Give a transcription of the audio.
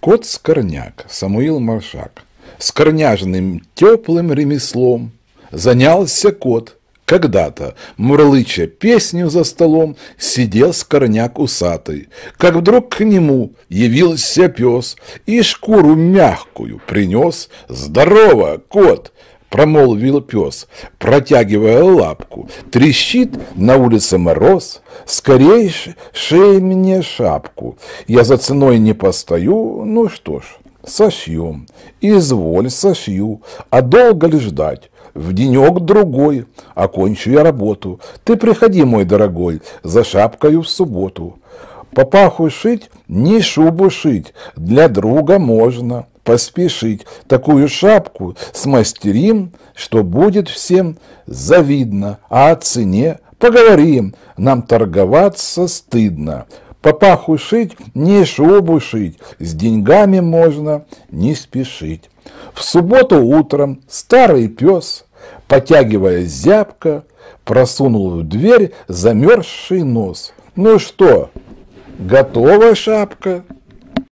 Кот Скорняк, Самуил Маршак. Скорняжным теплым ремеслом занялся кот. Когда-то, мурлыча песню за столом, сидел Скорняк усатый. Как вдруг к нему явился пес и шкуру мягкую принес. «Здорово, кот! промолвил пес, протягивая лапку. Трещит на улице мороз, скорей шей мне шапку. Я за ценой не постою, ну что ж, сошьем. Изволь, сошью, а долго ли ждать? В денек-другой окончу я работу. Ты приходи, мой дорогой, за шапкою в субботу. Папаху шить, не шубу шить, для друга можно поспешить, такую шапку смастерим, что будет всем завидно, а о цене поговорим, нам торговаться стыдно. Папаху шить, не шубу шить, с деньгами можно не спешить. В субботу утром старый пес, потягивая зябко, просунул в дверь замерзший нос. «Ну что, готова шапка?»